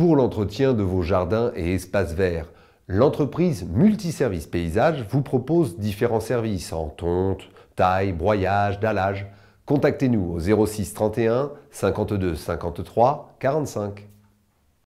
pour l'entretien de vos jardins et espaces verts. L'entreprise Multiservice Paysage vous propose différents services en tonte, taille, broyage, dallage. Contactez-nous au 06 31 52 53 45.